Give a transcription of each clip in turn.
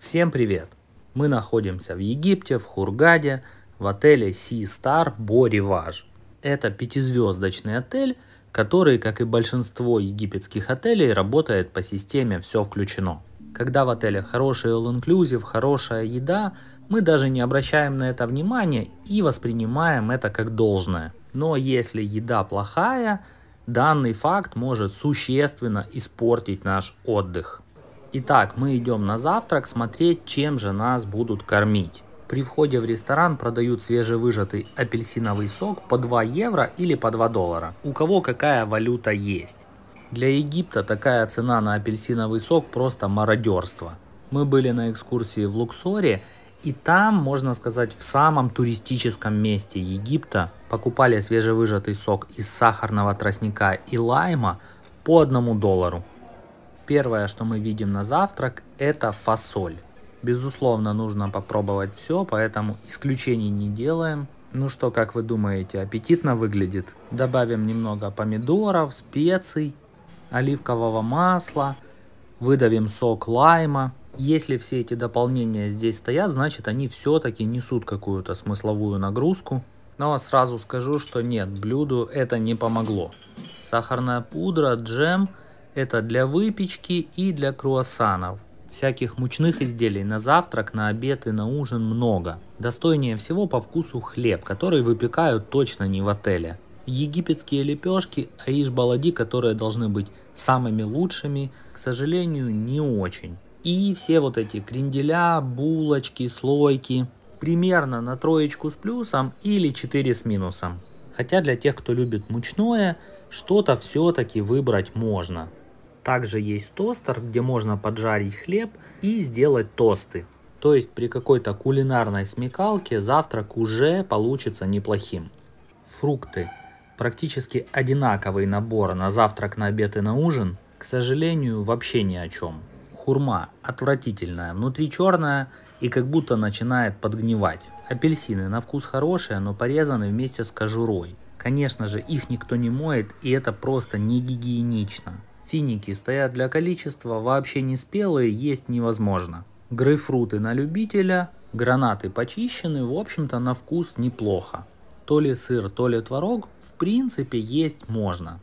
Всем привет! Мы находимся в Египте, в Хургаде, в отеле Sea Star Бориваж. Это пятизвездочный отель, который, как и большинство египетских отелей, работает по системе «все включено». Когда в отеле хороший all-inclusive, хорошая еда, мы даже не обращаем на это внимания и воспринимаем это как должное. Но если еда плохая, данный факт может существенно испортить наш отдых. Итак, мы идем на завтрак смотреть, чем же нас будут кормить. При входе в ресторан продают свежевыжатый апельсиновый сок по 2 евро или по 2 доллара. У кого какая валюта есть. Для Египта такая цена на апельсиновый сок просто мародерство. Мы были на экскурсии в Луксоре, и там, можно сказать, в самом туристическом месте Египта покупали свежевыжатый сок из сахарного тростника и лайма по одному доллару. Первое, что мы видим на завтрак, это фасоль. Безусловно, нужно попробовать все, поэтому исключений не делаем. Ну что, как вы думаете, аппетитно выглядит? Добавим немного помидоров, специй, оливкового масла, выдавим сок лайма. Если все эти дополнения здесь стоят, значит они все-таки несут какую-то смысловую нагрузку. Но сразу скажу, что нет, блюду это не помогло. Сахарная пудра, джем – это для выпечки и для круассанов. Всяких мучных изделий на завтрак, на обед и на ужин много. Достойнее всего по вкусу хлеб, который выпекают точно не в отеле. Египетские лепешки Аиш Балади, которые должны быть самыми лучшими, к сожалению, не очень. И все вот эти кренделя, булочки, слойки примерно на троечку с плюсом или 4 с минусом. Хотя для тех, кто любит мучное, что-то все-таки выбрать можно. Также есть тостер, где можно поджарить хлеб и сделать тосты. То есть при какой-то кулинарной смекалке завтрак уже получится неплохим. Фрукты. Практически одинаковый набор на завтрак, на обед и на ужин, к сожалению, вообще ни о чем. Хурма отвратительная, внутри черная и как будто начинает подгнивать. Апельсины на вкус хорошие, но порезаны вместе с кожурой. Конечно же, их никто не моет, и это просто не гигиенично. Финики стоят для количества, вообще не спелые, есть невозможно. Грейпфруты на любителя, гранаты почищены, в общем-то на вкус неплохо. То ли сыр, то ли творог, в принципе есть можно.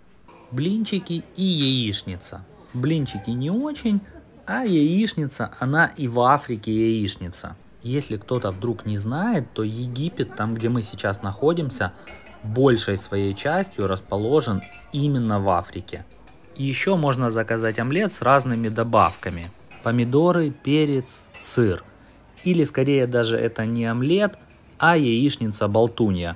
Блинчики и яичница. Блинчики не очень, а яичница, она и в Африке яичница. Если кто-то вдруг не знает, то Египет, там где мы сейчас находимся, большей своей частью расположен именно в Африке. Еще можно заказать омлет с разными добавками. Помидоры, перец, сыр. Или скорее даже это не омлет, а яичница-болтунья.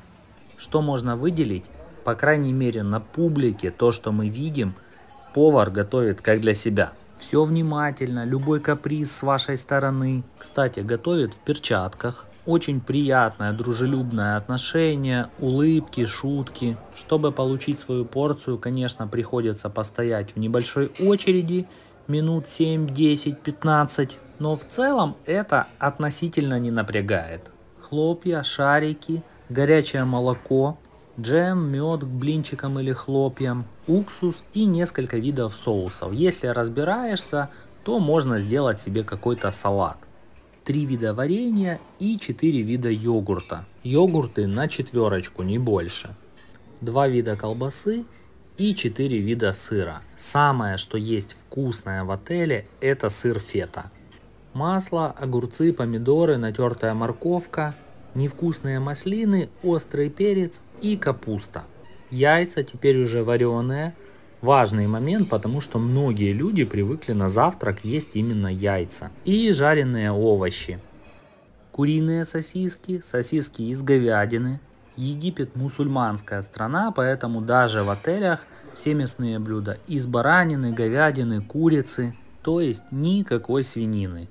Что можно выделить? По крайней мере на публике то, что мы видим, повар готовит как для себя. Все внимательно, любой каприз с вашей стороны. Кстати, готовит в перчатках очень приятное, дружелюбное отношение, улыбки, шутки. Чтобы получить свою порцию, конечно, приходится постоять в небольшой очереди, минут 7, 10, 15. Но в целом это относительно не напрягает. Хлопья, шарики, горячее молоко, джем, мед к блинчикам или хлопьям, уксус и несколько видов соусов. Если разбираешься, то можно сделать себе какой-то салат три вида варенья и четыре вида йогурта. Йогурты на четверочку, не больше. Два вида колбасы и четыре вида сыра. Самое, что есть вкусное в отеле, это сыр фета. Масло, огурцы, помидоры, натертая морковка, невкусные маслины, острый перец и капуста. Яйца теперь уже вареные – важный момент, потому что многие люди привыкли на завтрак есть именно яйца и жареные овощи. Куриные сосиски, сосиски из говядины. Египет мусульманская страна, поэтому даже в отелях все мясные блюда из баранины, говядины, курицы, то есть никакой свинины.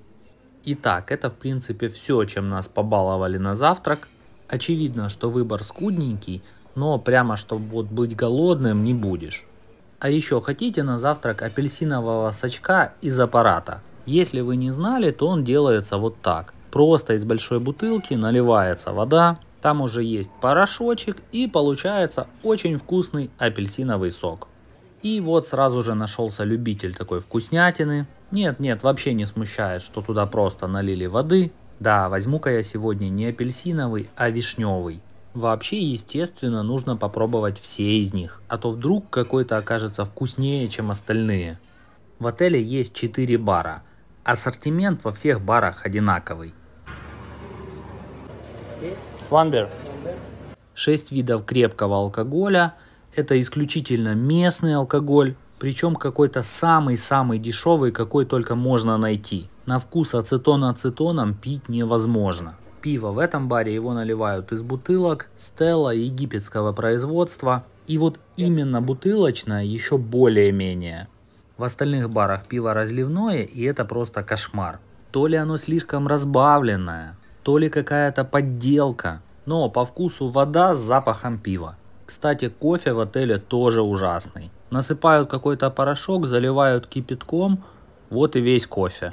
Итак, это в принципе все, чем нас побаловали на завтрак. Очевидно, что выбор скудненький, но прямо чтобы вот быть голодным не будешь. А еще хотите на завтрак апельсинового сачка из аппарата? Если вы не знали, то он делается вот так. Просто из большой бутылки наливается вода, там уже есть порошочек и получается очень вкусный апельсиновый сок. И вот сразу же нашелся любитель такой вкуснятины. Нет, нет, вообще не смущает, что туда просто налили воды. Да, возьму-ка я сегодня не апельсиновый, а вишневый. Вообще, естественно, нужно попробовать все из них, а то вдруг какой-то окажется вкуснее, чем остальные. В отеле есть 4 бара. Ассортимент во всех барах одинаковый. One 6 видов крепкого алкоголя. Это исключительно местный алкоголь, причем какой-то самый-самый дешевый, какой только можно найти. На вкус ацетон ацетоном пить невозможно пиво. В этом баре его наливают из бутылок Стелла египетского производства. И вот именно бутылочное еще более-менее. В остальных барах пиво разливное, и это просто кошмар. То ли оно слишком разбавленное, то ли какая-то подделка. Но по вкусу вода с запахом пива. Кстати, кофе в отеле тоже ужасный. Насыпают какой-то порошок, заливают кипятком, вот и весь кофе.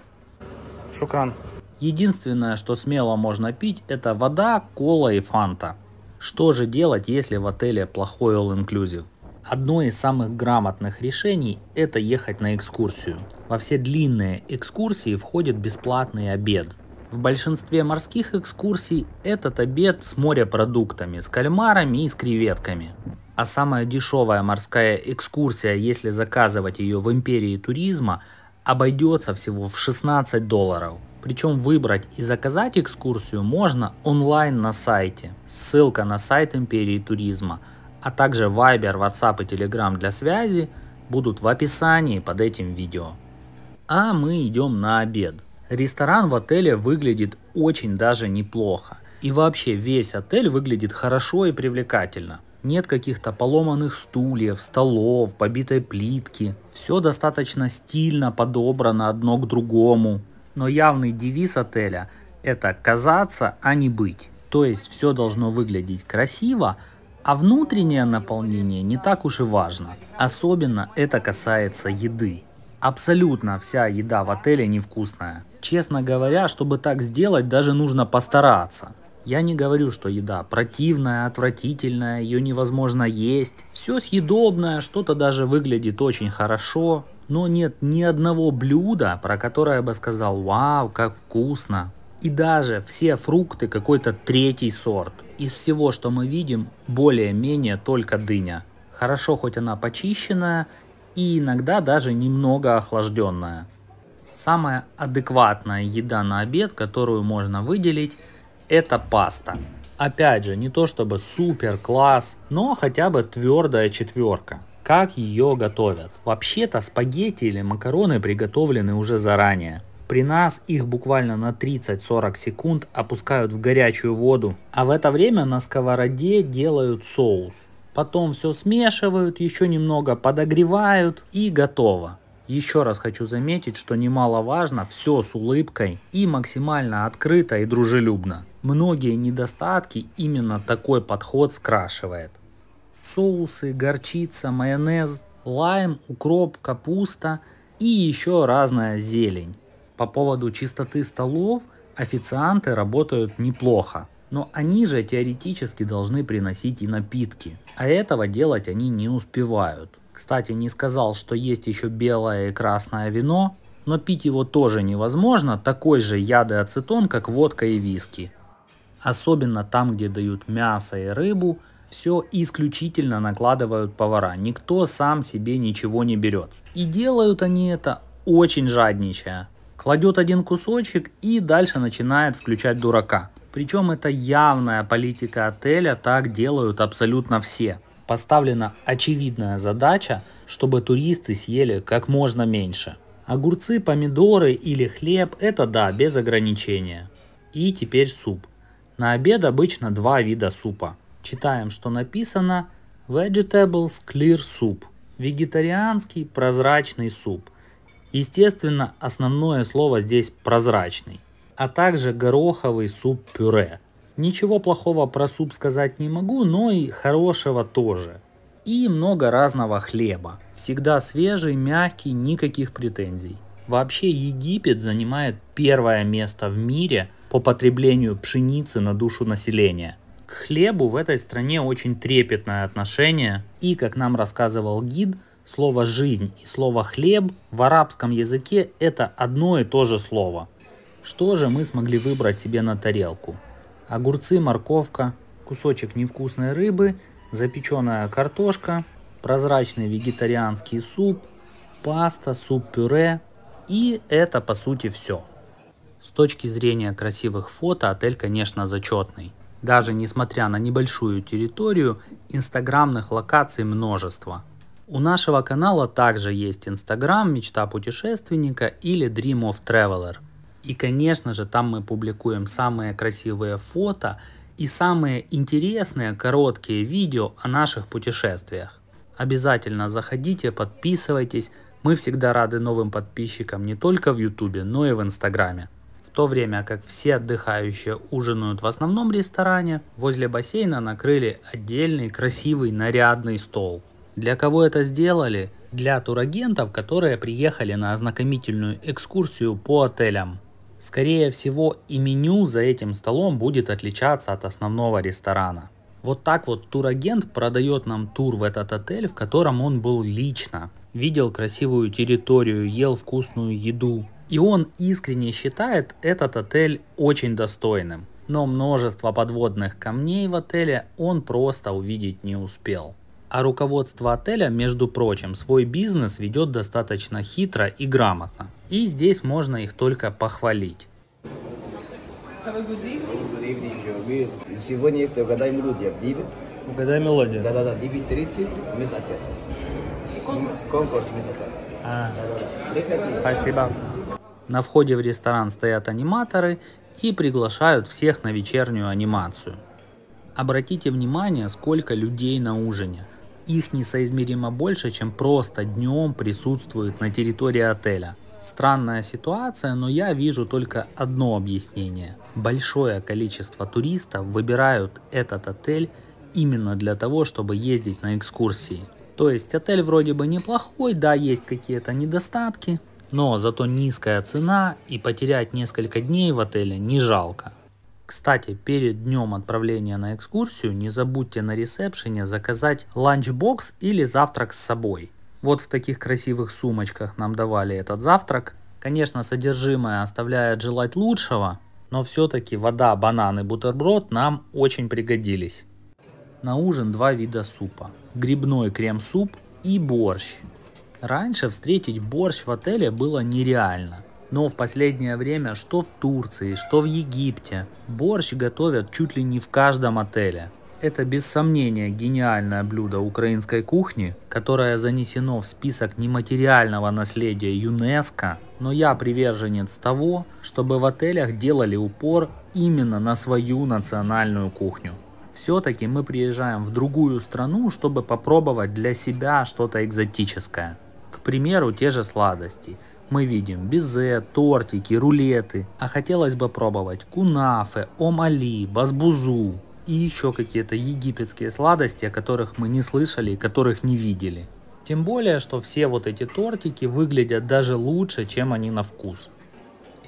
Шукран. Единственное, что смело можно пить, это вода, кола и фанта. Что же делать, если в отеле плохой all inclusive? Одно из самых грамотных решений – это ехать на экскурсию. Во все длинные экскурсии входит бесплатный обед. В большинстве морских экскурсий этот обед с морепродуктами, с кальмарами и с креветками. А самая дешевая морская экскурсия, если заказывать ее в империи туризма, обойдется всего в 16 долларов. Причем выбрать и заказать экскурсию можно онлайн на сайте. Ссылка на сайт Империи туризма, а также Viber, WhatsApp и Telegram для связи будут в описании под этим видео. А мы идем на обед. Ресторан в отеле выглядит очень даже неплохо. И вообще весь отель выглядит хорошо и привлекательно. Нет каких-то поломанных стульев, столов, побитой плитки. Все достаточно стильно подобрано одно к другому но явный девиз отеля – это «казаться, а не быть». То есть все должно выглядеть красиво, а внутреннее наполнение не так уж и важно. Особенно это касается еды. Абсолютно вся еда в отеле невкусная. Честно говоря, чтобы так сделать, даже нужно постараться. Я не говорю, что еда противная, отвратительная, ее невозможно есть. Все съедобное, что-то даже выглядит очень хорошо, но нет ни одного блюда, про которое я бы сказал «Вау, как вкусно!» И даже все фрукты какой-то третий сорт. Из всего, что мы видим, более-менее только дыня. Хорошо, хоть она почищенная и иногда даже немного охлажденная. Самая адекватная еда на обед, которую можно выделить, это паста. Опять же, не то чтобы супер класс, но хотя бы твердая четверка как ее готовят. Вообще-то спагетти или макароны приготовлены уже заранее. При нас их буквально на 30-40 секунд опускают в горячую воду, а в это время на сковороде делают соус. Потом все смешивают, еще немного подогревают и готово. Еще раз хочу заметить, что немаловажно все с улыбкой и максимально открыто и дружелюбно. Многие недостатки именно такой подход скрашивает соусы, горчица, майонез, лайм, укроп, капуста и еще разная зелень. По поводу чистоты столов официанты работают неплохо, но они же теоретически должны приносить и напитки, а этого делать они не успевают. Кстати, не сказал, что есть еще белое и красное вино, но пить его тоже невозможно, такой же яд и ацетон, как водка и виски. Особенно там, где дают мясо и рыбу – все исключительно накладывают повара. Никто сам себе ничего не берет. И делают они это очень жадничая. Кладет один кусочек и дальше начинает включать дурака. Причем это явная политика отеля, так делают абсолютно все. Поставлена очевидная задача, чтобы туристы съели как можно меньше. Огурцы, помидоры или хлеб – это да, без ограничения. И теперь суп. На обед обычно два вида супа – Читаем, что написано Vegetables Clear Soup – вегетарианский прозрачный суп. Естественно, основное слово здесь «прозрачный», а также гороховый суп-пюре. Ничего плохого про суп сказать не могу, но и хорошего тоже. И много разного хлеба. Всегда свежий, мягкий, никаких претензий. Вообще Египет занимает первое место в мире по потреблению пшеницы на душу населения – к хлебу в этой стране очень трепетное отношение, и, как нам рассказывал гид, слово «жизнь» и слово «хлеб» в арабском языке – это одно и то же слово. Что же мы смогли выбрать себе на тарелку? Огурцы, морковка, кусочек невкусной рыбы, запеченная картошка, прозрачный вегетарианский суп, паста, суп-пюре. И это по сути все. С точки зрения красивых фото отель, конечно, зачетный. Даже несмотря на небольшую территорию, инстаграмных локаций множество. У нашего канала также есть инстаграм «Мечта путешественника» или «Dream of Traveler». И, конечно же, там мы публикуем самые красивые фото и самые интересные короткие видео о наших путешествиях. Обязательно заходите, подписывайтесь. Мы всегда рады новым подписчикам не только в YouTube, но и в Инстаграме то время как все отдыхающие ужинают в основном ресторане, возле бассейна накрыли отдельный красивый нарядный стол. Для кого это сделали? Для турагентов, которые приехали на ознакомительную экскурсию по отелям. Скорее всего и меню за этим столом будет отличаться от основного ресторана. Вот так вот турагент продает нам тур в этот отель, в котором он был лично видел красивую территорию, ел вкусную еду. И он искренне считает этот отель очень достойным. Но множество подводных камней в отеле он просто увидеть не успел. А руководство отеля, между прочим, свой бизнес ведет достаточно хитро и грамотно. И здесь можно их только похвалить. Сегодня есть угадай мелодия в 9. Угадай мелодия. Да-да-да, 9.30 мы с отелем. Конкурс, высота. А, спасибо. На входе в ресторан стоят аниматоры и приглашают всех на вечернюю анимацию. Обратите внимание, сколько людей на ужине. Их несоизмеримо больше, чем просто днем присутствует на территории отеля. Странная ситуация, но я вижу только одно объяснение. Большое количество туристов выбирают этот отель именно для того, чтобы ездить на экскурсии – то есть отель вроде бы неплохой, да, есть какие-то недостатки, но зато низкая цена и потерять несколько дней в отеле не жалко. Кстати, перед днем отправления на экскурсию не забудьте на ресепшене заказать ланчбокс или завтрак с собой. Вот в таких красивых сумочках нам давали этот завтрак. Конечно, содержимое оставляет желать лучшего, но все-таки вода, бананы, бутерброд нам очень пригодились на ужин два вида супа. Грибной крем-суп и борщ. Раньше встретить борщ в отеле было нереально. Но в последнее время, что в Турции, что в Египте, борщ готовят чуть ли не в каждом отеле. Это без сомнения гениальное блюдо украинской кухни, которое занесено в список нематериального наследия ЮНЕСКО, но я приверженец того, чтобы в отелях делали упор именно на свою национальную кухню все-таки мы приезжаем в другую страну, чтобы попробовать для себя что-то экзотическое. К примеру, те же сладости. Мы видим безе, тортики, рулеты, а хотелось бы пробовать кунафе, омали, базбузу и еще какие-то египетские сладости, о которых мы не слышали и которых не видели. Тем более, что все вот эти тортики выглядят даже лучше, чем они на вкус.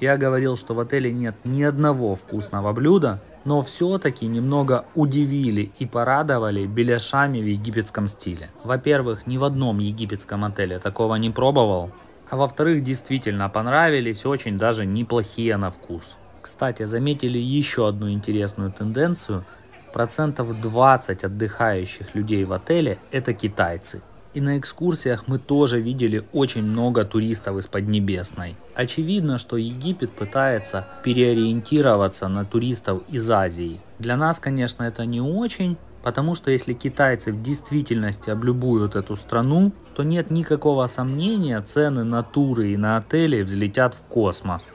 Я говорил, что в отеле нет ни одного вкусного блюда, но все-таки немного удивили и порадовали беляшами в египетском стиле. Во-первых, ни в одном египетском отеле такого не пробовал, а во-вторых, действительно понравились очень даже неплохие на вкус. Кстати, заметили еще одну интересную тенденцию. Процентов 20 отдыхающих людей в отеле – это китайцы. И на экскурсиях мы тоже видели очень много туристов из Поднебесной. Очевидно, что Египет пытается переориентироваться на туристов из Азии. Для нас, конечно, это не очень, потому что если китайцы в действительности облюбуют эту страну, то нет никакого сомнения, цены на туры и на отели взлетят в космос.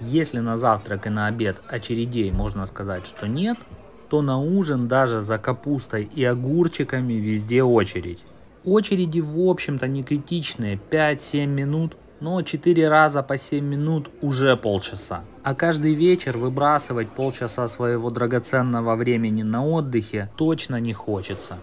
Если на завтрак и на обед очередей можно сказать, что нет, то на ужин даже за капустой и огурчиками везде очередь. Очереди, в общем-то, не критичные, 5-7 минут, но 4 раза по 7 минут уже полчаса. А каждый вечер выбрасывать полчаса своего драгоценного времени на отдыхе точно не хочется.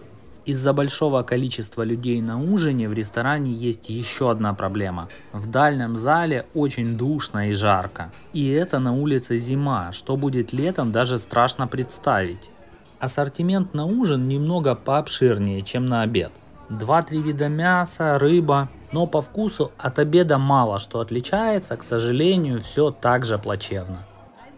Из-за большого количества людей на ужине в ресторане есть еще одна проблема. В дальнем зале очень душно и жарко. И это на улице зима, что будет летом даже страшно представить. Ассортимент на ужин немного пообширнее, чем на обед. 2-3 вида мяса, рыба. Но по вкусу от обеда мало что отличается, к сожалению, все так же плачевно.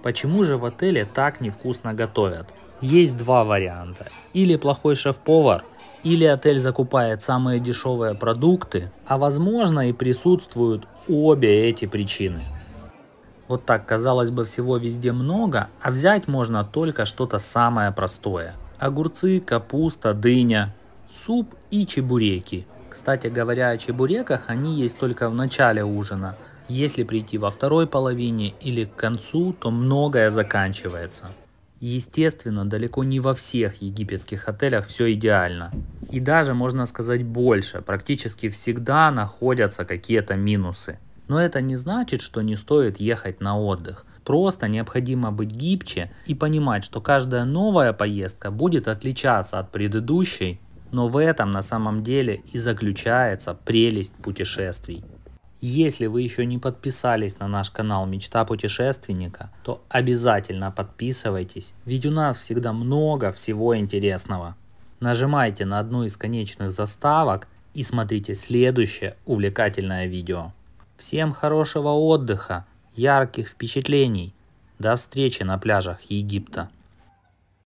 Почему же в отеле так невкусно готовят? Есть два варианта. Или плохой шеф-повар, или отель закупает самые дешевые продукты, а возможно и присутствуют обе эти причины. Вот так, казалось бы, всего везде много, а взять можно только что-то самое простое. Огурцы, капуста, дыня, суп и чебуреки. Кстати говоря, о чебуреках они есть только в начале ужина. Если прийти во второй половине или к концу, то многое заканчивается. Естественно, далеко не во всех египетских отелях все идеально. И даже, можно сказать, больше. Практически всегда находятся какие-то минусы. Но это не значит, что не стоит ехать на отдых. Просто необходимо быть гибче и понимать, что каждая новая поездка будет отличаться от предыдущей но в этом на самом деле и заключается прелесть путешествий. Если вы еще не подписались на наш канал Мечта путешественника, то обязательно подписывайтесь, ведь у нас всегда много всего интересного. Нажимайте на одну из конечных заставок и смотрите следующее увлекательное видео. Всем хорошего отдыха, ярких впечатлений. До встречи на пляжах Египта.